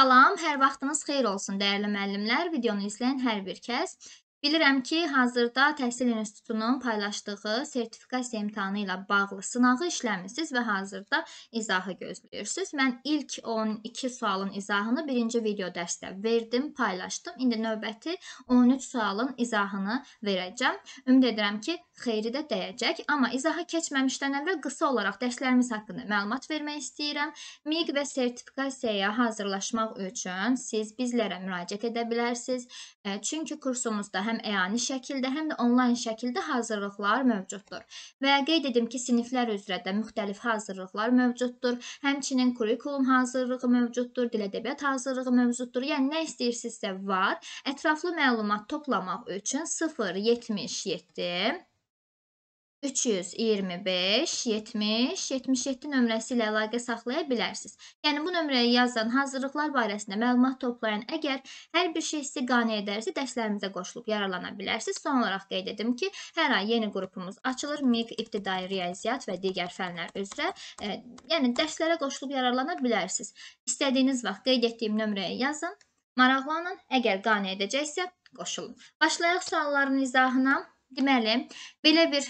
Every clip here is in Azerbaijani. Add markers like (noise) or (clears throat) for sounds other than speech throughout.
Salam, hər vaxtınız xeyir olsun dəyərli müəllimlər. Videonu izləyən hər bir kəs. Bilirəm ki, hazırda Təhsil İnstitutunun paylaşdığı sertifikasiya imtahanı ilə bağlı sınağı işləmisiniz və hazırda izahı gözləyirsiniz. Mən ilk 12 sualın izahını 1-ci video dərsdə verdim, paylaşdım. İndi növbəti 13 sualın izahını verəcəm. Ümid edirəm ki, xeyri də dəyəcək. Amma izaha keçməmişdən əvvəl qısa olaraq dərslərimiz haqqında məlumat vermək istəyirəm. MIQ və sertifikasiyaya hazırlaşmaq üçün siz bizlərə müraciət edə bilərsiniz. E, çünki kursumuzda həm əyani e şəkildə, həm də onlayn şəkildə hazırlıqlar mövcuddur. Və qeyd edim ki, siniflər üzrə də müxtəlif hazırlıqlar mövcuddur. Həmçinin kurikulum hazırlığı mövcuddur, dil ədəbiyyat hazırlığı mövcuddur. Yəni nə istəyirsinizsə var. Ətraflı məlumat toplamaq üçün 077 325, 70, 77 nömrəsi ilə əlaqə saxlaya bilərsiniz. Yəni, bu nömrəyə yazılan hazırlıqlar barəsində məlumat toplayan əgər hər bir şey sizi qane edərsə, dərslərimizə qoşulub yararlana bilərsiniz. Son olaraq qeyd edim ki, hər ay yeni qrupumuz açılır. MİQ, ibtidai riyaziyyat və digər fənlər üzrə. E, yəni, dərslərə qoşulub yararlana bilərsiniz. İstədiyiniz vaxt qeyd etdiyim nömrəyə yazın, maraqlanın. Əgər qane edəcəksə, qoşulun. Başlayaq sualların izahına. Deməli, belə bir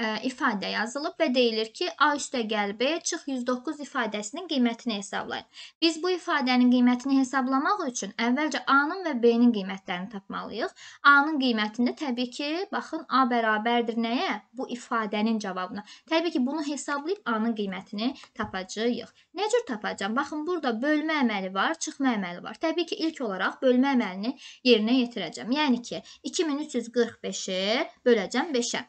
e, ifadə yazılıb və deyilir ki, A üstəgəl B çıx 109 ifadəsinin qiymətini hesablayın. Biz bu ifadənin qiymətini hesablamaq üçün əvvəlcə A-nın və B-nin qiymətlərini tapmalıyıq. A-nın qiymətində təbii ki, baxın A bərabərdir nəyə? Bu ifadənin cavabına. Təbii ki, bunu hesablayıb A-nın qiymətini tapacağıq. Nə cür tapacağam? Baxın, burada bölmə əməli var, çıxma əməli var. Təbii ki, ilk olaraq bölmə əməlini yerinə yetirəcəm. Yəni ki, 2345-i böləcəm 5-ə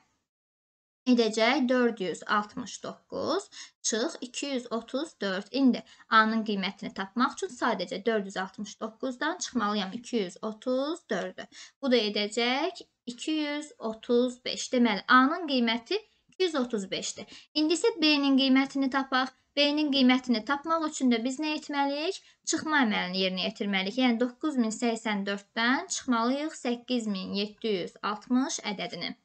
edəcək 469 çıx 234. İndi A-nın qiymətini tapmaq üçün sadəcə 469-dan çıxmalıyam 234-ü. Bu da edəcək 235. Deməli A-nın qiyməti 235-dir. İndi isə B-nin qiymətini tapaq. B-nin qiymətini tapmaq üçün də biz nə etməliyik? Çıxma əməlini yerinə yetirməliyik. Yəni 9084-dən çıxmalıyıq 8760 ədədini.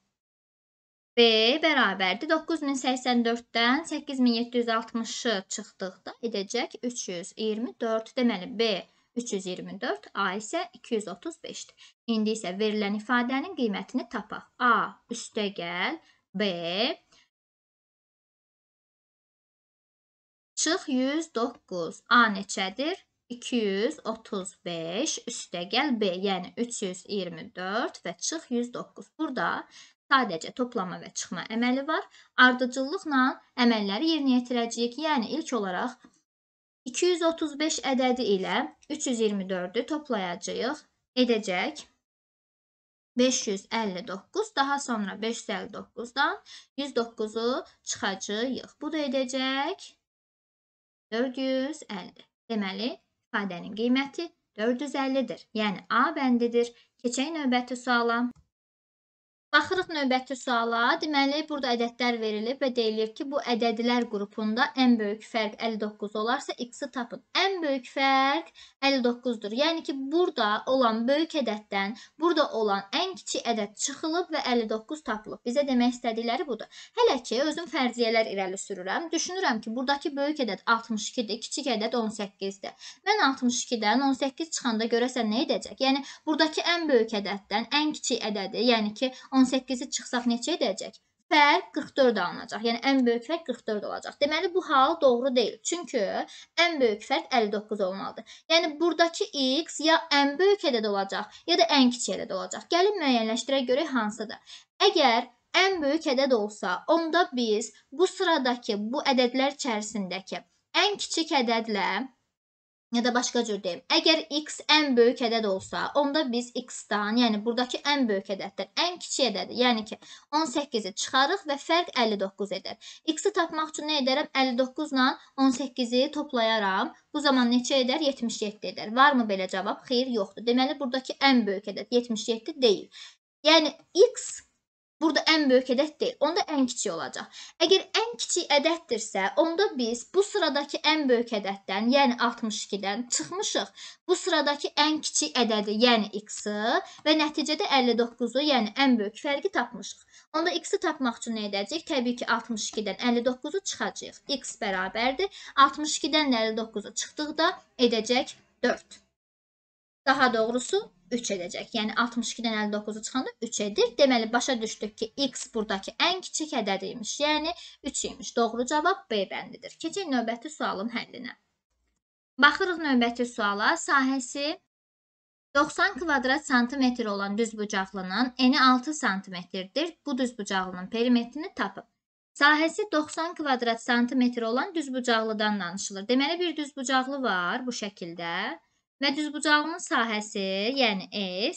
B bərabərdir 9084-dən 8760-ı çıxdıqda edəcək 324. Deməli B 324, A isə 235-dir. İndi isə verilən ifadənin qiymətini tapaq. A üstə gəl, B çıx 109. A neçədir? 235 üstə gəl B, yəni 324 və çıx 109. Burada Sadəcə toplama və çıxma əməli var. Ardıcıllıqla əməlləri yerinə yetirəcəyik. Yəni ilk olaraq 235 ədədi ilə 324-ü toplayacağıq. Edəcək 559, daha sonra 559-dan 109-u çıxacağıq. Bu da edəcək 450. Deməli, ifadənin qiyməti 450-dir. Yəni A bəndidir. Keçək növbəti suala. Baxırıq növbəti suala. Deməli, burada ədədlər verilib və deyilir ki, bu ədədlər qrupunda ən böyük fərq 59 olarsa x-i tapın. Ən böyük fərq 59-dur. Yəni ki, burada olan böyük ədəddən burada olan ən kiçik ədəd çıxılıb və 59 tapılıb. Bizə demək istədikləri budur. Hələ ki, özüm fərziyyələr irəli sürürəm. Düşünürəm ki, buradakı böyük ədəd 62-dir, kiçik ədəd 18-dir. Mən 62-dən 18 çıxanda görəsən nə edəcək? Yəni, buradakı ən böyük ədəddən ən kiçik ədədi, yəni ki, 18 18-i çıxsaq neçə edəcək? Fərq 44 alınacaq. Yəni ən böyük fərq 44 olacaq. Deməli bu hal doğru deyil. Çünki ən böyük fərq 59 olmalıdır. Yəni burdakı x ya ən böyük ədəd olacaq, ya da ən kiçik ədəd olacaq. Gəlin müəyyənləşdirək görək hansıdır. Əgər ən böyük ədəd olsa, onda biz bu sıradakı bu ədədlər içərisindəki ən kiçik ədədlə Ya da başqa cür deyim. Əgər x ən böyük ədəd olsa, onda biz x-dan, yəni burdakı ən böyük ədəddən ən kiçik ədədi, yəni ki 18-i çıxarıq və fərq 59 edər. X-i tapmaq üçün nə edərəm? 59 ilə 18-i toplayaram. Bu zaman neçə edər? 77 edər. Varmı belə cavab? Xeyr, yoxdur. Deməli burdakı ən böyük ədəd 77 deyil. Yəni x Burada ən böyük ədəd deyil, onda ən kiçik olacaq. Əgər ən kiçik ədəddirsə, onda biz bu sıradakı ən böyük ədəddən, yəni 62-dən çıxmışıq. Bu sıradakı ən kiçik ədədi, yəni x-i və nəticədə 59-u, yəni ən böyük fərqi tapmışıq. Onda x-i tapmaq üçün nə edəcəyik? Təbii ki, 62-dən 59-u çıxacağıq. x bərabərdir 62-dən 59-u çıxdıqda edəcək 4. Daha doğrusu 3 edəcək. Yəni 62-dən 59-u çıxanda 3 edir. Deməli başa düşdük ki, x burdakı ən kiçik ədəd imiş. Yəni 3 imiş. Doğru cavab B bəndidir. Keçək növbəti sualın həllinə. Baxırıq növbəti suala. Sahəsi 90 kvadrat santimetr olan düzbucaqlının eni 6 santimetrdir. Bu düzbucaqlının perimetrini tapın. Sahəsi 90 kvadrat santimetr olan düzbucaqlıdan danışılır. Deməli bir düzbucaqlı var bu şəkildə. Və düzbucağının sahəsi, yəni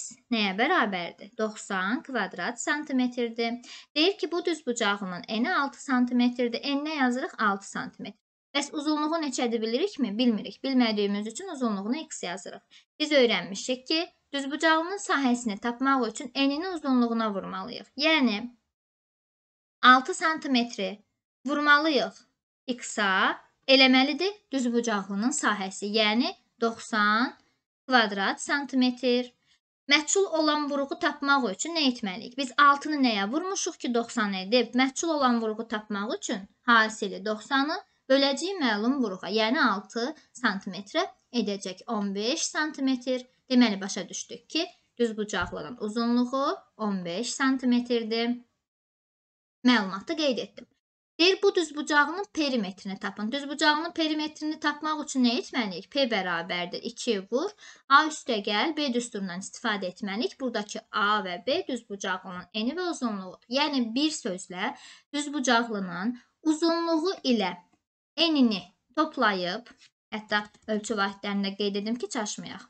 S nəyə bərabərdir? 90 kvadrat santimetrdir. Deyir ki, bu düzbucağının eni 6 santimetrdir. Eninə yazırıq 6 santimetr. Bəs uzunluğu neçədir bilirikmi? Bilmirik. Bilmədiyimiz üçün uzunluğunu x yazırıq. Biz öyrənmişik ki, düzbucağının sahəsini tapmaq üçün enini uzunluğuna vurmalıyıq. Yəni 6 santimetri vurmalıyıq x-a eləməlidir düzbucaqlının sahəsi, yəni 6 90 kvadrat santimetr. Məhsul olan vurğu tapmaq üçün nə etməliyik? Biz 6-nı nəyə vurmuşuq ki, 90 edib? Məhsul olan vurğu tapmaq üçün hansili 90-ı böləcəyik məlum vurğuya, yəni 6 santimetrə edəcək 15 santimetr. Deməli başa düşdük ki, düz bucaqlının uzunluğu 15 santimetrdir. Məlumatı qeyd etdim. Deyir bu düzbucağının perimetrini tapın. Düzbucağının perimetrini tapmaq üçün nə etməliyik? P bərabərdir 2 vur A üstəgəl B düsturundan istifadə etməliyik. Buradakı A və B düzbucağının eni və uzunluğu. Yəni bir sözlə düzbucaqlının uzunluğu ilə enini toplayıb, hətta ölçü vahidlərində qeyd edim ki, çaşmayaq.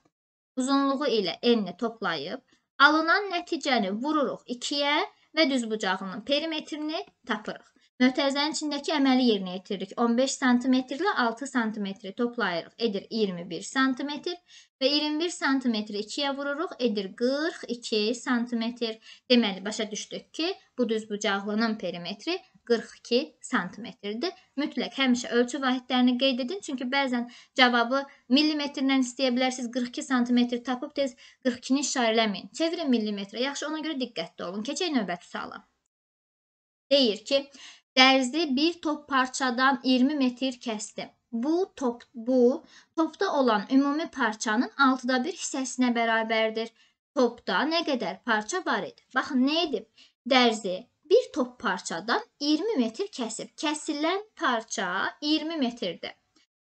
Uzunluğu ilə enini toplayıb alınan nəticəni vururuq 2-yə və düzbucağının perimetrini tapırıq. Mötərizənin içindəki əməli yerinə yetiririk. 15 sm ilə 6 sm toplayırıq, edir 21 sm və 21 sm 2-yə vururuq, edir 42 sm. Deməli, başa düşdük ki, bu düzbucaqlının perimetri 42 sm-dir. Mütləq həmişə ölçü vahidlərini qeyd edin, çünki bəzən cavabı millimetrlə istəyə bilərsiniz. 42 sm tapıb tez 42-ni işarə eləməyin. Çevirin millimetrə. Yaxşı, ona görə diqqətli olun. Keçək növbəti suala. Deyir ki, dərzi bir top parçadan 20 metr kəsdi. Bu top bu topda olan ümumi parçanın 6-da 1 hissəsinə bərabərdir. Topda nə qədər parça var idi? Baxın nə edib? Dərzi bir top parçadan 20 metr kəsib. Kəsilən parça 20 metrdir.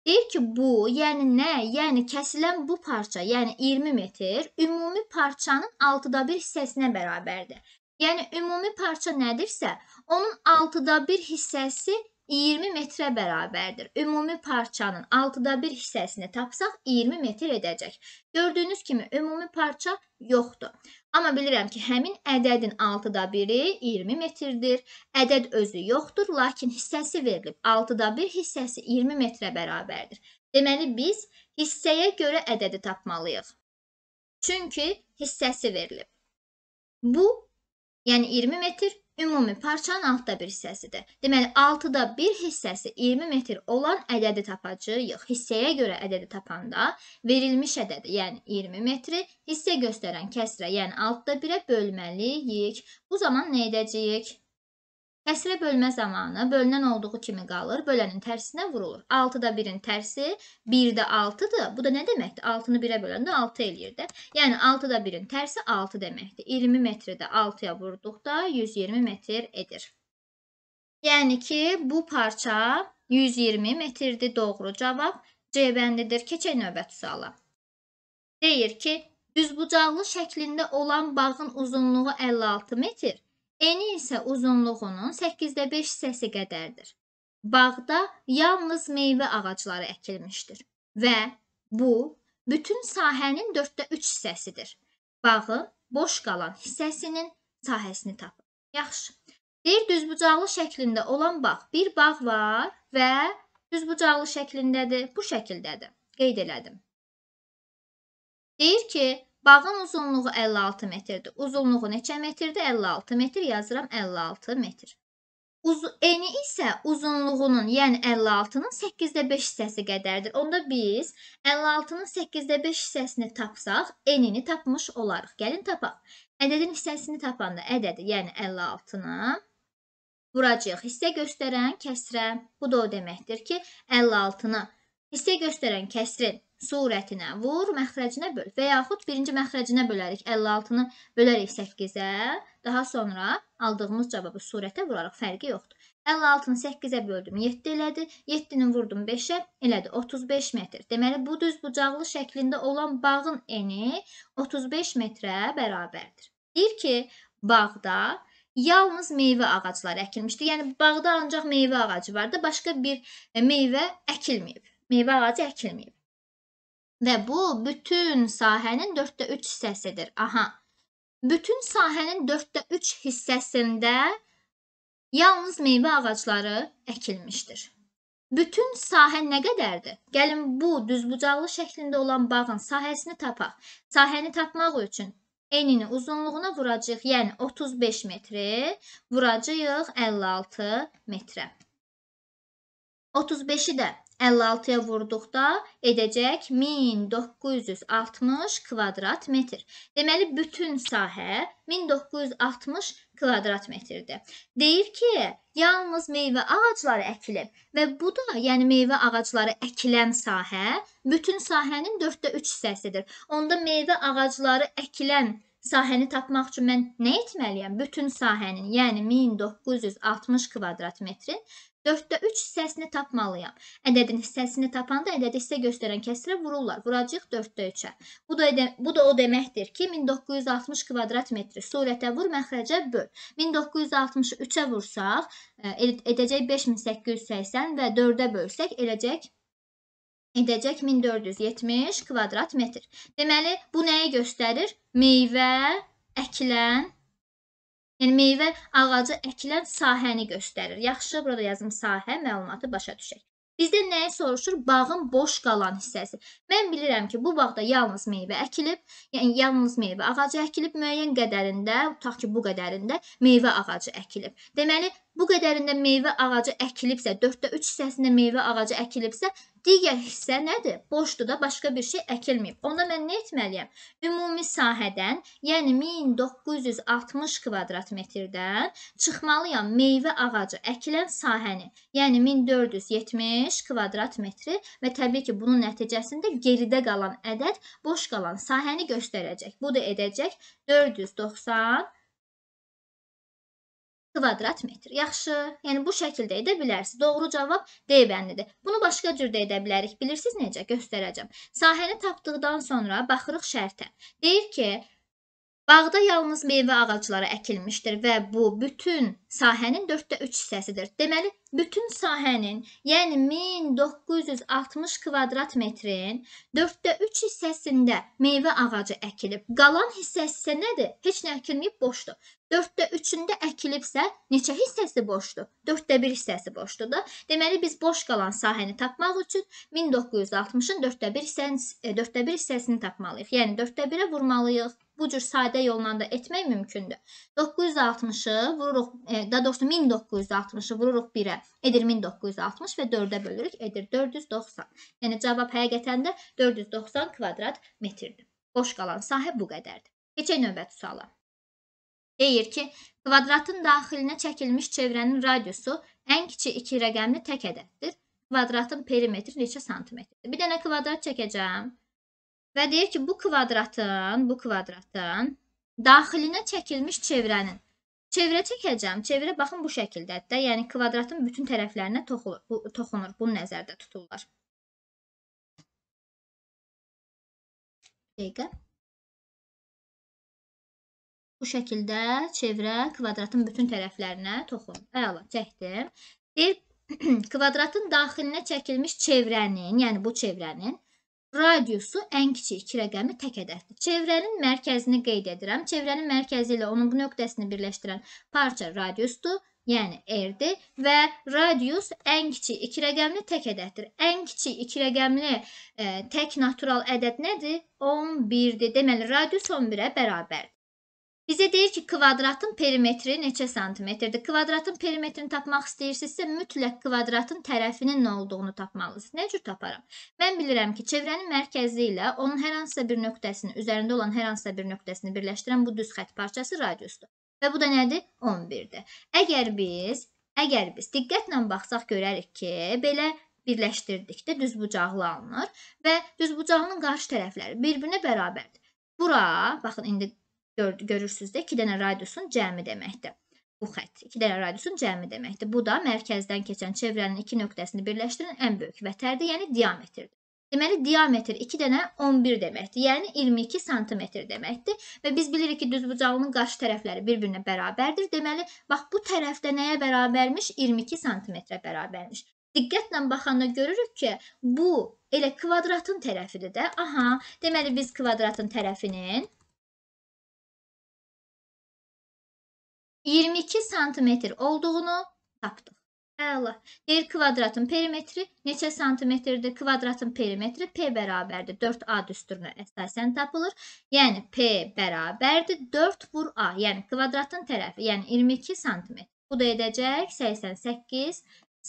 Deyir ki, bu, yəni nə? Yəni kəsilən bu parça, yəni 20 metr ümumi parçanın 6-da 1 hissəsinə bərabərdir. Yəni ümumi parça nədirsə, onun 6-da 1 hissəsi 20 metrə bərabərdir. Ümumi parçanın 6-da 1 hissəsini tapsaq 20 metr edəcək. Gördüyünüz kimi ümumi parça yoxdur. Amma bilirəm ki, həmin ədədin 6-da 1-i 20 metrdir. Ədəd özü yoxdur, lakin hissəsi verilib. 6-da 1 hissəsi 20 metrə bərabərdir. Deməli biz hissəyə görə ədədi tapmalıyıq. Çünki hissəsi verilib. Bu yəni 20 metr ümumi parçanın 6-da 1 hissəsidir. Deməli 6-da 1 hissəsi 20 metr olan ədədi tapacağıq. Hissəyə görə ədədi tapanda verilmiş ədədi, yəni 20 metri hissə göstərən kəsrə, yəni 6-da 1-ə bölməliyik. Bu zaman nə edəcəyik? Həsrə bölmə zamanı bölünən olduğu kimi qalır, bölənin tərsinə vurulur. 6-da 1-in tərsi 1-də 6-dır. Bu da nə deməkdir? 6-nı 1-ə böləndə 6 eləyir də. Yəni 6-da 1-in tərsi 6 deməkdir. 20 metri də 6-ya vurduqda 120 metr edir. Yəni ki, bu parça 120 metrdir. Doğru cavab C bəndidir. Keçək növbəti suala. Deyir ki, düzbucaqlı şəklində olan bağın uzunluğu 56 metr, eni isə uzunluğunun 8-də 5 hissəsi qədərdir. Bağda yalnız meyvə ağacları əkilmişdir və bu bütün sahənin 4də 3 hissəsidir. Bağın boş qalan hissəsinin sahəsini tapın. Yaxşı. Deyir düzbucaqlı şəklində olan bağ. Bir bağ var və düzbucaqlı şəklindədir. Bu şəkildədir. Qeyd elədim. Deyir ki, Bağın uzunluğu 56 metrdir. Uzunluğu neçə metrdir? 56 metr yazıram 56 metr. Uz eni isə uzunluğunun, yəni 56-nın 8-də 5 hissəsi qədərdir. Onda biz 56-nın 8-də 5 hissəsini tapsaq, enini tapmış olarıq. Gəlin tapaq. Ədədin hissəsini tapanda ədədi, yəni 56-nı vuracağıq. Hissə göstərən kəsrə. Bu da o deməkdir ki, 56-nı Hissə göstərən kəsrin surətinə vur, məxrəcinə böl və yaxud birinci məxrəcinə bölərik 56-nı bölərik 8-ə, daha sonra aldığımız cavabı surətə vuraraq fərqi yoxdur. 56-nı 8-ə böldüm, 7 elədi. 7-ni vurdum 5-ə, elədi 35 metr. Deməli bu düz bucaqlı şəklində olan bağın eni 35 metrə bərabərdir. Deyir ki, bağda yalnız meyvə ağacları əkilmişdi. Yəni bağda ancaq meyvə ağacı vardı, başqa bir meyvə əkilməyib meyvə ağacı əkilməyib. Və bu bütün sahənin 4də 3 hissəsidir. Aha. Bütün sahənin 4də 3 hissəsində yalnız meyvə ağacları əkilmişdir. Bütün sahə nə qədərdir? Gəlin bu düzbucaqlı şəklində olan bağın sahəsini tapaq. Sahəni tapmaq üçün enini uzunluğuna vuracağıq, yəni 35 metri, vuracağıq 56 metrə. 35-i də 56-ya vurduqda edəcək 1960 kvadrat metr. Deməli, bütün sahə 1960 kvadrat metrdir. Deyir ki, yalnız meyvə ağacları əkilib və bu da, yəni meyvə ağacları əkilən sahə bütün sahənin 4də 3 hissəsidir. Onda meyvə ağacları əkilən sahəni tapmaq üçün mən nə etməliyəm? Bütün sahənin, yəni 1960 kvadrat metrin 4-də 3 hissəsini tapmalıyam. Ədədin hissəsini tapanda ədədi hissə göstərən kəsrə vururlar. Vuracaq 4-də 3-ə. Bu da edə, bu da o deməkdir ki, 1960 kvadrat metri surətə vur, məxrəcə böl. 1960-ı 3-ə vursaq, e, edəcək 5880 və 4-ə bölsək eləcək edəcək 1470 kvadrat metr. Deməli, bu nəyi göstərir? Meyvə əkilən Yəni meyvə ağacı əkilən sahəni göstərir. Yaxşı, burada yazım sahə məlumatı başa düşək. Bizdə nəyi soruşur? Bağın boş qalan hissəsi. Mən bilirəm ki, bu bağda yalnız meyvə əkilib, yəni yalnız meyvə ağacı əkilib müəyyən qədərində, tutaq ki, bu qədərində meyvə ağacı əkilib. Deməli, bu qədərində meyvə ağacı əkilibsə, 4də 3 hissəsində meyvə ağacı əkilibsə, digər hissə nədir? Boşdur da, başqa bir şey əkilməyib. Onda mən nə etməliyəm? Ümumi sahədən, yəni 1960 kvadrat metrdən çıxmalıyam meyvə ağacı əkilən sahəni. Yəni 1470 kvadrat metri və təbii ki, bunun nəticəsində geridə qalan ədəd boş qalan sahəni göstərəcək. Bu da edəcək 490 kvadrat metr. Yaxşı, yəni bu şəkildə edə bilərsiniz. Doğru cavab D bəndidir. Bunu başqa cür də edə bilərik. Bilirsiniz necə? Göstərəcəm. Sahəni tapdıqdan sonra baxırıq şərtə. Deyir ki, bağda yalnız meyvə ağacları əkilmişdir və bu bütün sahənin 4də 3 hissəsidir. Deməli, bütün sahənin, yəni 1960 kvadrat metrin 4də 3 hissəsində meyvə ağacı əkilib. Qalan hissəsi isə nədir? Heç nə əkilməyib, boşdur. 4də 3-ündə əkilibsə, neçə hissəsi boşdur? 4də 1 hissəsi boşdur da. Deməli biz boş qalan sahəni tapmaq üçün 1960-ın 4də 1 hissəsini 4də e, 1 hissəsini tapmalıyıq. Yəni 4də 1-ə vurmalıyıq. Bu cür sadə yolla da etmək mümkündür. 960-ı vururuq, e, daha doğrusu 1960-ı vururuq 1-ə, edir 1960 və 4-ə bölürük, edir 490. Yəni cavab həqiqətən də 490 kvadrat metrdir. Boş qalan sahə bu qədərdir. Keçək növbəti suala. Deyir ki, kvadratın daxilinə çəkilmiş çevrənin radiusu ən kiçik iki rəqəmli tək ədəddir. Kvadratın perimetri neçə santimetrdir? Bir dənə kvadrat çəkəcəm. Və deyir ki, bu kvadratın, bu kvadratın daxilinə çəkilmiş çevrənin çevrə çəkəcəm. Çevrə baxın bu şəkildədir də, yəni kvadratın bütün tərəflərinə toxulur, bu, toxunur. Bunu nəzərdə tuturlar. Dəqiqə. Bu şəkildə çevrə kvadratın bütün tərəflərinə toxun. Əla, çəkdim. Bir (clears throat) kvadratın daxilinə çəkilmiş çevrənin, yəni bu çevrənin radiusu ən kiçik iki rəqəmi tək ədəddir. Çevrənin mərkəzini qeyd edirəm. Çevrənin mərkəzi ilə onun bu nöqtəsini birləşdirən parça radiusdur, yəni r-dir və radius ən kiçik iki rəqəmli tək ədəddir. Ən kiçik iki rəqəmli ə, e, tək natural ədəd nədir? 11-dir. Deməli radius 11-ə bərabərdir. Bizə deyir ki, kvadratın perimetri neçə santimetrdir? Kvadratın perimetrini tapmaq istəyirsinizsə, mütləq kvadratın tərəfinin nə olduğunu tapmalısınız. Nə cür taparam? Mən bilirəm ki, çevrənin mərkəzi ilə onun hər hansısa bir nöqtəsini, üzərində olan hər hansısa bir nöqtəsini birləşdirən bu düz xətt parçası radiusdur. Və bu da nədir? 11-dir. Əgər biz, əgər biz diqqətlə baxsaq görərik ki, belə birləşdirdikdə düzbucaqlı alınır və düzbucağının qarşı tərəfləri bir-birinə bərabərdir. Bura, baxın indi gör, görürsünüz də 2 dənə radiusun cəmi deməkdir. Bu xətt 2 dənə radiusun cəmi deməkdir. Bu da mərkəzdən keçən çevrənin iki nöqtəsini birləşdirən ən böyük vətərdir, yəni diametrdir. Deməli diametr 2 dənə 11 deməkdir. Yəni 22 sm deməkdir və biz bilirik ki, düzbucağının qarşı tərəfləri bir-birinə bərabərdir. Deməli bax bu tərəfdə nəyə bərabərmiş? 22 sm-ə bərabərmiş. Diqqətlə baxanda görürük ki, bu elə kvadratın tərəfidir də. Aha, deməli biz kvadratın tərəfinin 22 santimetr olduğunu tapdıq. Əla. Deyir kvadratın perimetri neçə santimetrdir? Kvadratın perimetri P bərabərdir 4A düsturuna əsasən tapılır. Yəni P bərabərdir 4 vur A, yəni kvadratın tərəfi, yəni 22 santimetr. Bu da edəcək 88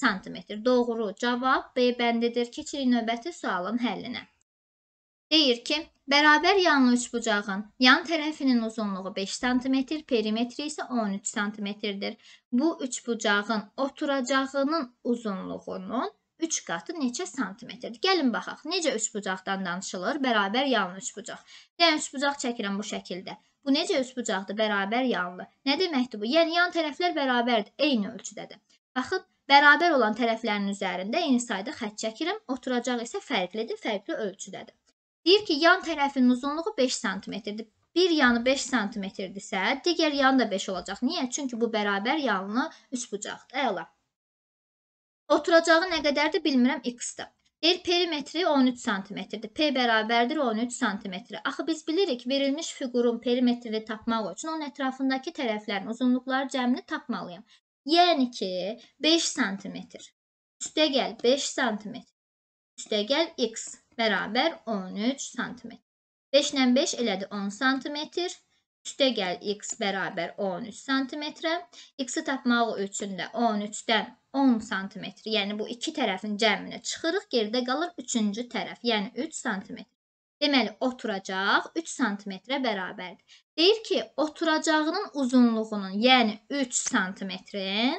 santimetr. Doğru cavab B bəndidir. Keçirik növbəti sualın həllinə. Deyir ki, bərabər yanlı üçbucağın yan tərəfinin uzunluğu 5 sm, perimetri isə 13 sm-dir. Bu üçbucağın oturacağının uzunluğunun 3 qatı neçə santimetrdir? Gəlin baxaq. Necə üçbucaqdan danışılır? Bərabər yanlı üçbucaq. Yəni üçbucaq çəkirəm bu şəkildə. Bu necə üçbucaqdır? Bərabər yanlı. Nə deməkdir bu? Yəni yan tərəflər bərabərdir, eyni ölçüdədir. Baxın, bərabər olan tərəflərin üzərində eyni sayda xətt çəkirəm. Oturacaq isə fərqlidir, fərqli ölçüdədir. Deyir ki, yan tərəfinin uzunluğu 5 sm-dir. Bir yanı 5 sm-dirsə, digər yan da 5 olacaq. Niyə? Çünki bu bərabər yanlı üçbucaqdır. Əla. Oturacağı nə qədərdir bilmirəm, x-dir. Deyir perimetri 13 sm-dir. P bərabərdir 13 sm. Axı biz bilirik, verilmiş fiqurun perimetrini tapmaq üçün onun ətrafındakı tərəflərin uzunluqları cəmini tapmalıyam. Yəni ki, 5 sm. Üstə gəl 5 sm. Üstə gəl x bərabər 13 sm. 5 ilə 5 elədi 10 sm. Üstə gəl x bərabər 13 sm. X-i tapmaq üçün də 13-dən 10 sm, yəni bu iki tərəfin cəminə çıxırıq, geridə qalır üçüncü tərəf, yəni 3 sm. Deməli, oturacaq 3 sm-ə bərabərdir. Deyir ki, oturacağının uzunluğunun, yəni 3 sm-in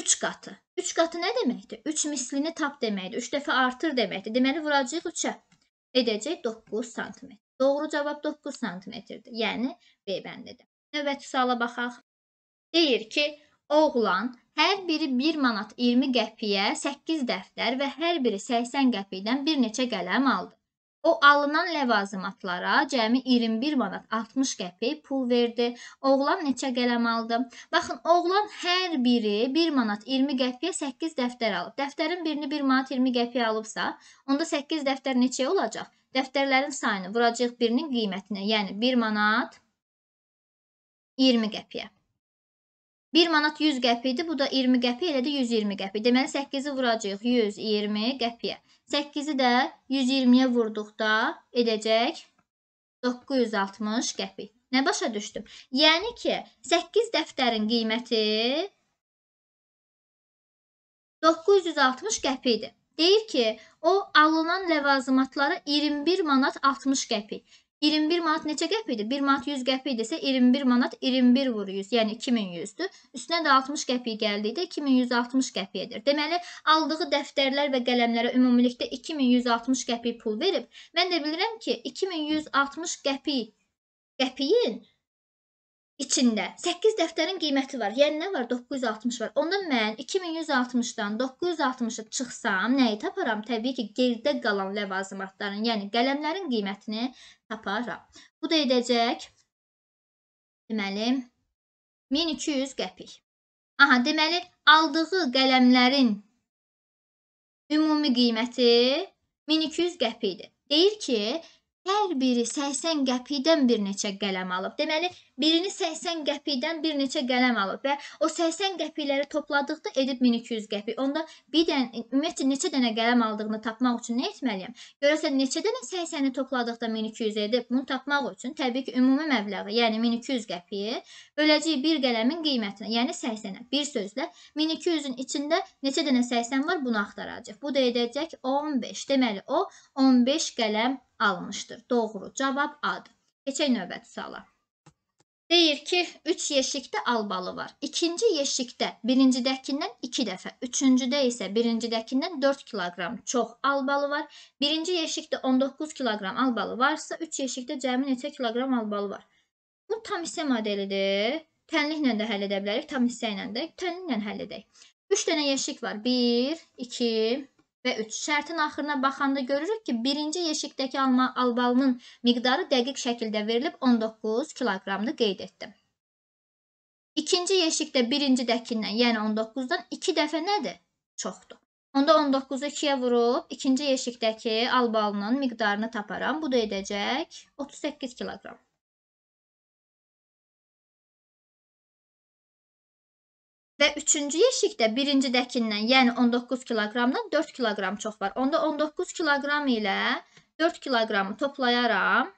3 qatı. 3 qatı nə deməkdir? 3 mislini tap deməkdir. 3 dəfə artır deməkdir. Deməli vuracağıq 3-ə. Edəcək 9 sm. Doğru cavab 9 sm-dir. Yəni B bəndidir. Növbəti suala baxaq. Deyir ki, oğlan hər biri 1 manat 20 qəpiyə 8 dəftər və hər biri 80 qəpikdən bir neçə qələm aldı. O alınan ləvazimatlara cəmi 21 manat 60 qəpik pul verdi. Oğlan neçə qələm aldı? Baxın, oğlan hər biri 1 manat 20 qəpiyə 8 dəftər alıb. Dəftərin birini 1 manat 20 qəpiyə alıbsa, onda 8 dəftər neçəyə olacaq? Dəftərlərin sayını vuracağıq birinin qiymətinə, yəni 1 manat 20 qəpiyə. 1 manat 100 qəpikdir, bu da 20 qəpik, elə də 120 qəpik. Deməli 8-i vuracağıq 120 qəpiyə. 8-i də 120-yə vurduqda edəcək 960 qəpik. Nə başa düşdüm? Yəni ki, 8 dəftərin qiyməti 960 qəpikdir. Deyir ki, o alınan ləvazimatlara 21 manat 60 qəpik. 21 manat neçə qəpik idi? 1 manat 100 qəpik isə 21 manat 21 vur 100, yəni 2100-dür. Üstünə də 60 qəpik gəldikdə 2160 qəpik edir. Deməli, aldığı dəftərlər və qələmlərə ümumilikdə 2160 qəpik pul verib. Mən də bilirəm ki, 2160 qəpik qəpiyin içində 8 dəftərin qiyməti var. Yəni nə var? 960 var. Onda mən 2160-dan 960-a çıxsam, nəyi taparam? Təbii ki, geridə qalan ləvazimatların, yəni qələmlərin qiymətini taparam. Bu da edəcək deməli 1200 qəpik. Aha, deməli aldığı qələmlərin ümumi qiyməti 1200 qəpikdir. Deyir ki, hər biri 80 qəpikdən bir neçə qələm alıb. Deməli birini 80 qəpikdən bir neçə qələm alıb və o 80 qəpikləri topladıqda edib 1200 qəpik. Onda bir dənə ümumiyyətlə neçə dənə qələm aldığını tapmaq üçün nə etməliyəm? Görəsən neçə dənə 80-i topladıqda 1200 edib? Bunu tapmaq üçün təbii ki, ümumi məbləği, yəni 1200 qəpiyi böləcəyik bir qələmin qiymətinə, yəni 80-ə. Bir sözlə 1200-ün içində neçə dənə 80 var? Bunu axtaracağıq. Bu da edəcək 15. Deməli o 15 qələm almışdır. Doğru cavab A-dır. Keçək növbəti suala. Deyir ki, 3 yeşikdə albalı var. İkinci yeşikdə birincidəkindən 2 dəfə, üçüncüdə isə birincidəkindən 4 kiloqram çox albalı var. Birinci yeşikdə 19 kiloqram albalı varsa, 3 yeşikdə cəmi neçə kiloqram albalı var? Bu tam hissə modelidir. Tənliklə də həll edə bilərik, tam hissə ilə də. Tənliklə həll edək. 3 dənə yeşik var. 1, 2, və 3. Şərtin axırına baxanda görürük ki, birinci yeşikdəki alma, albalının miqdarı dəqiq şəkildə verilib 19 kiloqramını qeyd etdim. İkinci yeşikdə birincidəkindən, yəni 19-dan 2 dəfə nədir? Çoxdur. Onda 19-u 2-yə vurub ikinci yeşikdəki albalının miqdarını taparam. Bu da edəcək 38 kiloqram. Və üçüncü yeşikdə birincidəkindən, yəni 19 kiloqramdan 4 kiloqram çox var. Onda 19 kiloqram ilə 4 kiloqramı toplayaram.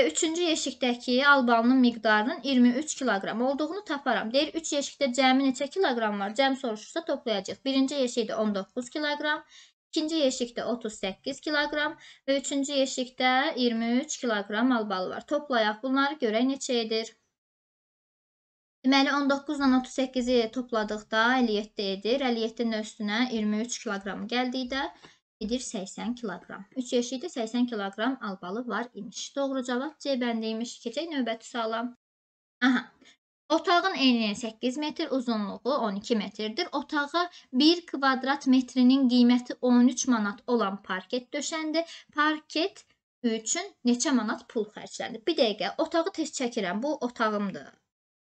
Və üçüncü yeşikdəki albalının miqdarının 23 kiloqram olduğunu taparam. Deyir, 3 yeşikdə cəmi neçə kiloqram var? Cəm soruşursa toplayacaq. Birinci yeşikdə 19 kiloqram, ikinci yeşikdə 38 kiloqram və üçüncü yeşikdə 23 kiloqram albalı var. Toplayaq bunları görək neçə edir? Deməli 19 ilə 38-i topladıqda 57 edir. 57-nin üstünə 23 kiloqram gəldikdə edir 80 kiloqram. 3 eşitdir 80 kiloqram albalı var imiş. Doğru cavab C bəndi imiş. Keçək növbəti suala. Aha. Otağın eni 8 metr, uzunluğu 12 metrdir. Otağa 1 kvadrat metrinin qiyməti 13 manat olan parket döşəndi. Parket üçün neçə manat pul xərcləndi? Bir dəqiqə, otağı tez çəkirəm. Bu otağımdır.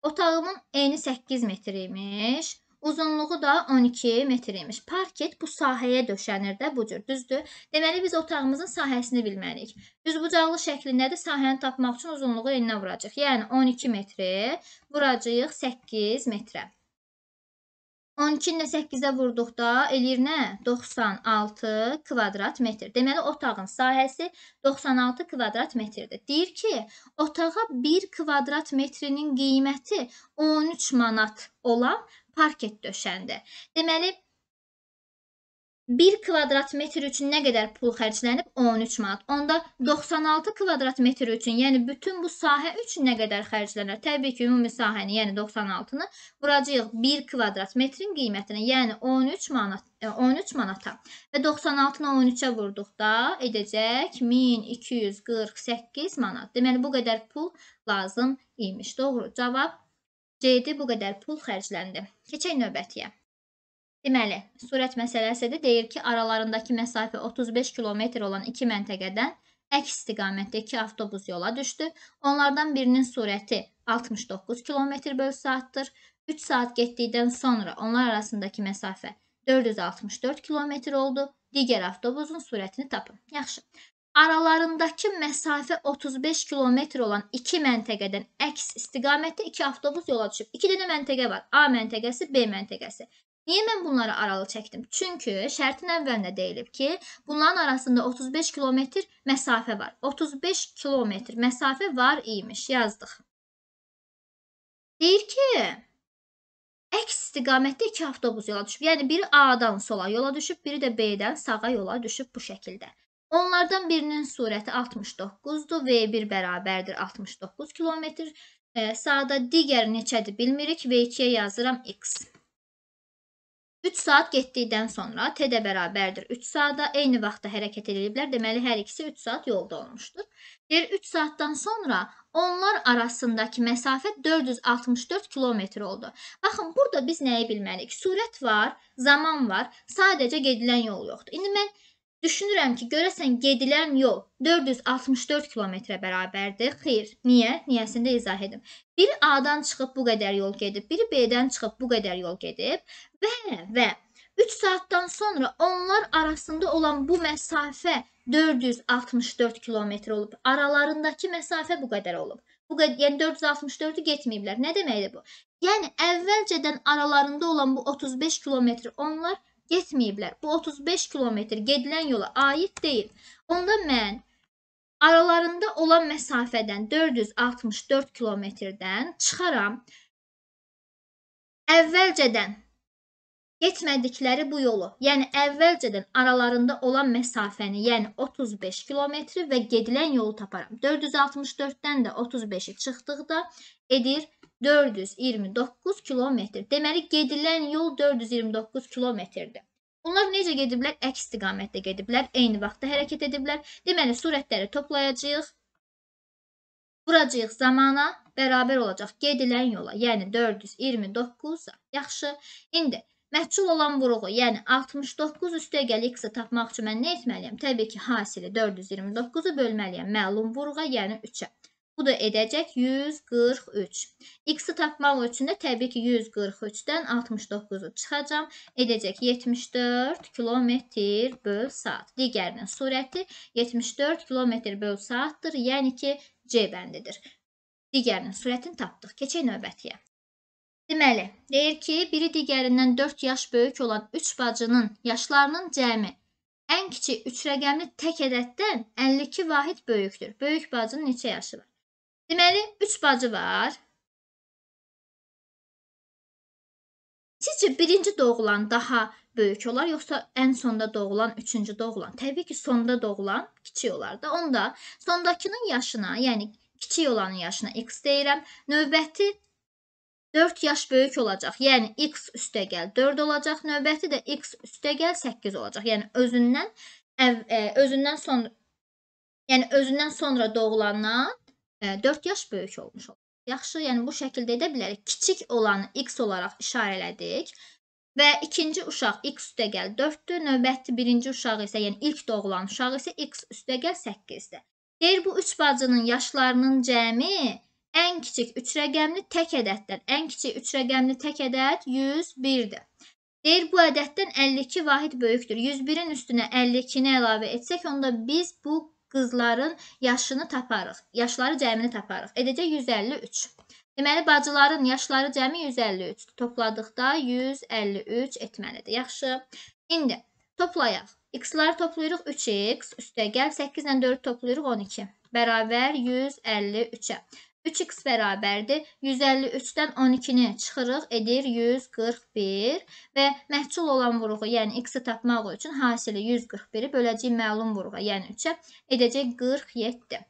Otağımın eni 8 metr imiş. Uzunluğu da 12 metr imiş. Parket bu sahəyə döşənir də bu cür, düzdür? Deməli biz otağımızın sahəsini bilməliyik. Düzbucaqlı şəklindədir. Sahəni tapmaq üçün uzunluğu eninə vuracağıq. Yəni 12 metri vuracağıq 8 metrə. 12-ni də 8-ə vurduqda eləyir nə? 96 kvadrat metr. Deməli otağın sahəsi 96 kvadrat metrdir. Deyir ki, otağa 1 kvadrat metrinin qiyməti 13 manat olan parket döşəndi. Deməli 1 kvadrat metr üçün nə qədər pul xərclənib? 13 manat. Onda 96 kvadrat metr üçün, yəni bütün bu sahə üçün nə qədər xərclənər? Təbii ki, ümumi sahəni, yəni 96-nı vuracağıq 1 kvadrat metrin qiymətinə, yəni 13 manat 13 e, manata. Və 96-nı 13-ə vurduqda edəcək 1248 manat. Deməli bu qədər pul lazım imiş. Doğru cavab C-dir. Bu qədər pul xərcləndi. Keçək növbətiyə. Deməli, sürət məsələsidir. Deyir ki, aralarındakı məsafə 35 kilometr olan iki məntəqədən əks istiqamətdə iki avtobus yola düşdü. Onlardan birinin sürəti 69 kilometr böl saatdır. 3 saat getdikdən sonra onlar arasındakı məsafə 464 kilometr oldu. Digər avtobusun sürətini tapın. Yaxşı. Aralarındakı məsafə 35 kilometr olan iki məntəqədən əks istiqamətdə iki avtobus yola düşüb. 2 dənə məntəqə var. A məntəqəsi, B məntəqəsi. Niyə mən bunları aralı çəkdim? Çünki şərtin əvvəlində deyilib ki, bunların arasında 35 kilometr məsafə var. 35 kilometr məsafə var imiş. Yazdıq. Deyir ki, əks istiqamətdə iki avtobus yola düşüb. Yəni biri A-dan sola yola düşüb, biri də B-dən sağa yola düşüb bu şəkildə. Onlardan birinin sürəti 69-dur, V1 bərabərdir 69 km. E, sağda digər neçədir bilmirik. V2-yə yazıram x. 3 saat getdikdən sonra t də bərabərdir 3 saata. Eyni vaxtda hərəkət ediblər. Deməli hər ikisi 3 saat yolda olmuşdur. Deyir 3 saatdan sonra onlar arasındakı məsafə 464 kilometr oldu. Baxın, burada biz nəyi bilməliyik? Sürət var, zaman var, sadəcə gedilən yol yoxdur. İndi mən Düşünürəm ki, görəsən gedilən yol 464 kilometrə bərabərdir. Xeyr. Niyə? Niyəsində izah edim. Biri A-dan çıxıb bu qədər yol gedib, biri B-dən çıxıb bu qədər yol gedib və və 3 saatdan sonra onlar arasında olan bu məsafə 464 kilometr olub. Aralarındakı məsafə bu qədər olub. Bu qədər, yəni 464-ü getməyiblər. Nə deməkdir bu? Yəni əvvəlcədən aralarında olan bu 35 kilometr onlar getməyiblər. Bu 35 kilometr gedilən yola aid deyil. Onda mən aralarında olan məsafədən 464 kilometrdən çıxaram. Əvvəlcədən getmədikləri bu yolu, yəni əvvəlcədən aralarında olan məsafəni, yəni 35 kilometri və gedilən yolu taparam. 464-dən də 35-i çıxdıqda edir 429 kilometr. Deməli gedilən yol 429 kilometrdir. Bunlar necə gediblər? Əks istiqamətdə gediblər, eyni vaxtda hərəkət ediblər. Deməli sürətləri toplayacağıq. Vuracağıq zamana, bərabər olacaq gedilən yola, yəni 429-sa. Yaxşı. İndi məhcul olan vuruğu, yəni 69 üstəgəl x-i tapmaq üçün mən nə etməliyəm? Təbii ki, hasili 429-u bölməliyəm məlum vuruğa, yəni 3-ə. Bu da edəcək 143. X-i tapmaq üçün də təbii ki 143-dən 69-u çıxacam. Edəcək 74 km böl saat. Digərinin sürəti 74 km böl saatdır. Yəni ki C bəndidir. Digərinin sürətini tapdıq. Keçək növbətiyə. Deməli, deyir ki, biri digərindən 4 yaş böyük olan 3 bacının yaşlarının cəmi ən kiçik 3 rəqəmli tək ədəddən 52 vahid böyükdür. Böyük bacının neçə yaşı var? Deməli, 3 bacı var. Sizcə birinci doğulan daha böyük olar, yoxsa ən sonda doğulan, üçüncü doğulan? Təbii ki, sonda doğulan kiçik olar da. Onda sondakının yaşına, yəni kiçik olanın yaşına x deyirəm. Növbəti 4 yaş böyük olacaq. Yəni x üstəgəl 4 olacaq. Növbəti də x üstəgəl 8 olacaq. Yəni özündən əv, ə, e, özündən son yəni özündən sonra doğulandan e, 4 yaş böyük olmuş olur. Yaxşı, yəni bu şəkildə edə bilərik. Kiçik olanı x olaraq işarələdik. Və ikinci uşaq x üstə gəl 4-dür. Növbəti birinci uşaq isə, yəni ilk doğulan uşaq isə x üstə gəl 8-dir. Deyir bu üç bacının yaşlarının cəmi ən kiçik 3 rəqəmli tək ədəddən. Ən kiçik 3 rəqəmli tək ədəd 101-dir. Deyir bu ədəddən 52 vahid böyükdür. 101-in üstünə 52-ni əlavə etsək, onda biz bu qızların yaşını taparıq. Yaşları cəmini taparıq. Edəcək 153. Deməli bacıların yaşları cəmi 153. Topladıqda 153 etməlidir. Yaxşı. İndi toplayaq. X-ları toplayırıq 3x, üstə gəl 8 ilə 4 toplayırıq 12. Bərabər 153-ə. 3x bərabərdir. 153-dən 12-ni çıxırıq, edir 141 və məhcul olan vuruğu, yəni x-i tapmaq üçün hasili 141-i böləcəyik məlum vuruğa, yəni 3-ə edəcək 47.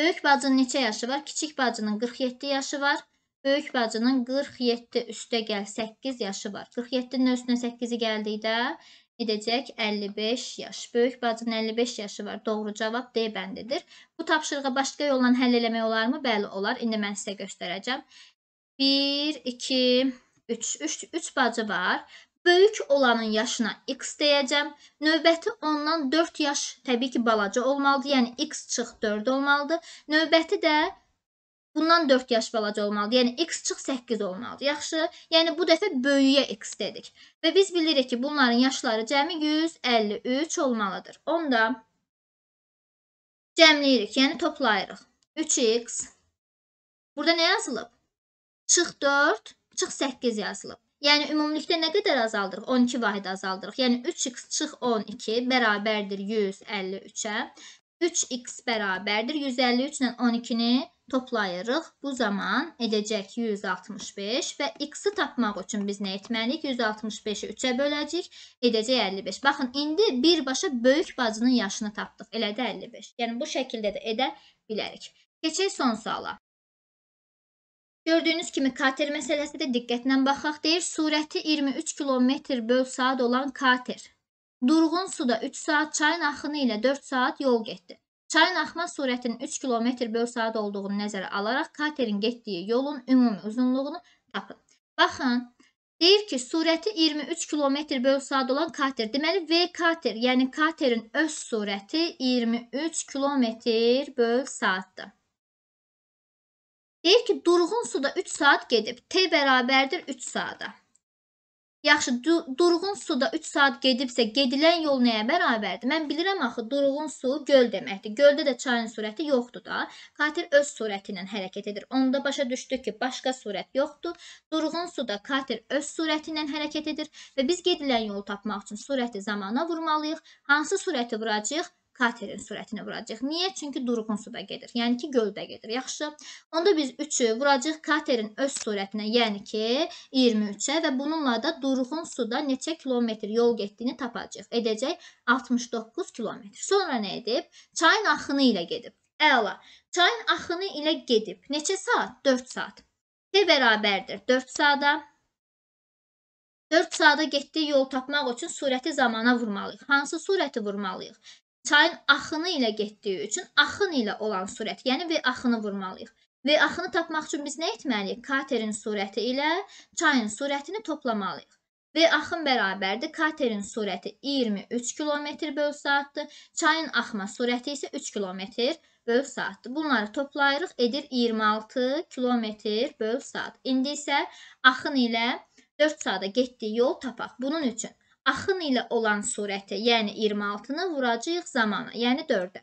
Böyük bacının neçə yaşı var? Kiçik bacının 47 yaşı var. Böyük bacının 47 üstə gəl 8 yaşı var. 47-nin üstünə 8-i gəldikdə edəcək 55 yaş. Böyük bacının 55 yaşı var. Doğru cavab D bəndidir. Bu tapşırığı başqa yolla həll eləmək olarmı? Bəli, olar. İndi mən sizə göstərəcəm. 1, 2, 3, 3, 3 bacı var. Böyük olanın yaşına x deyəcəm. Növbəti ondan 4 yaş təbii ki, balaca olmalıdır. Yəni x çıx 4 olmalıdır. Növbəti də bundan 4 yaş balaca olmalıdır. Yəni x çıx 8 olmalıdır. Yaxşı? Yəni bu dəfə böyüyə x dedik. Və biz bilirik ki, bunların yaşları cəmi 153 olmalıdır. Onda cəmləyirik, yəni toplayırıq. 3x Burada nə yazılıb? Çıx 4, çıx 8 yazılıb. Yəni ümumilikdə nə qədər azaldırıq? 12 vahid azaldırıq. Yəni 3x çıx 12 bərabərdir 153-ə. 3x bərabərdir 153 ilə 12-ni toplayırıq. Bu zaman edəcək 165 və x-i tapmaq üçün biz nə etməliyik? 165-i 3-ə böləcəyik, edəcək 55. Baxın, indi birbaşa böyük bacının yaşını tapdıq. Elə də 55. Yəni bu şəkildə də edə bilərik. Keçək son suala. Gördüyünüz kimi kater məsələsi də diqqətlə baxaq deyir. Sürəti 23 km böl saat olan kater. Durğun suda 3 saat çayın axını ilə 4 saat yol getdi. Çayın axma sürətinin 3 km/saat olduğunu nəzərə alaraq katerin getdiyi yolun ümumi uzunluğunu tapın. Baxın, deyir ki, sürəti 23 km/saat olan kater. Deməli V kater, yəni katerin öz sürəti 23 km/saatdır. Deyir ki, durğun suda 3 saat gedib. T bərabərdir 3 saata. Yaxşı, durğun suda 3 saat gedibsə, gedilən yol nəyə bərabərdir? Mən bilirəm axı, durğun su göl deməkdir. Göldə də çayın sürəti yoxdur da. Kater öz sürəti ilə hərəkət edir. Onda başa düşdük ki, başqa sürət yoxdur. Durğun suda kater öz sürəti ilə hərəkət edir və biz gedilən yolu tapmaq üçün sürəti zamana vurmalıyıq. Hansı sürəti vuracağıq? katerin sürətini vuracağıq. Niyə? Çünki durğun suda gedir. Yəni ki, göldə gedir. Yaxşı. Onda biz 3-ü vuracağıq katerin öz sürətinə, yəni ki, 23-ə və bununla da durğun suda neçə kilometr yol getdiyini tapacağıq. Edəcək 69 kilometr. Sonra nə edib? Çayın axını ilə gedib. Əla. Çayın axını ilə gedib. Neçə saat? 4 saat. T bərabərdir 4 saata. 4 saata getdiyi yol tapmaq üçün sürəti zamana vurmalıyıq. Hansı sürəti vurmalıyıq? çayın axını ilə getdiyi üçün axın ilə olan sürət, yəni V axını vurmalıyıq. V axını tapmaq üçün biz nə etməliyik? Katerin sürəti ilə çayın sürətini toplamalıyıq. V axın bərabərdir. Katerin sürəti 23 km/saatdır. Çayın axma sürəti isə 3 km/saatdır. Bunları toplayırıq, edir 26 km/saat. İndi isə axın ilə 4 saata getdiyi yol tapaq. Bunun üçün axın ilə olan sürəti, yəni 26-nı vuracağıq zamana, yəni 4-ə.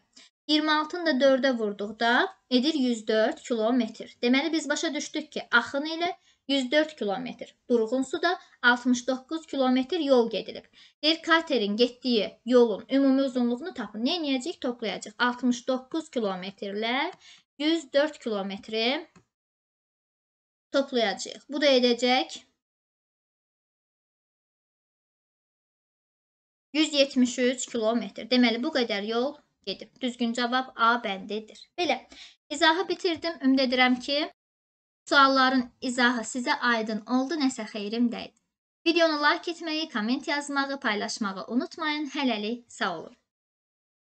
26-nı da 4-ə vurduqda edir 104 kilometr. Deməli biz başa düşdük ki, axın ilə 104 kilometr, durğun suda 69 kilometr yol gedilib. Deyir katerin getdiyi yolun ümumi uzunluğunu tapın. Nə edəcəyik? Toplayacağıq. 69 kilometrlə 104 kilometri toplayacağıq. Bu da edəcək 173 kilometr. Deməli bu qədər yol gedib. Düzgün cavab A bəndidir. Belə, izahı bitirdim. Ümid edirəm ki, sualların izahı sizə aydın oldu, nəsə xeyrim dəydi. Videonu like etməyi, komment yazmağı, paylaşmağı unutmayın. Hələlik sağ olun.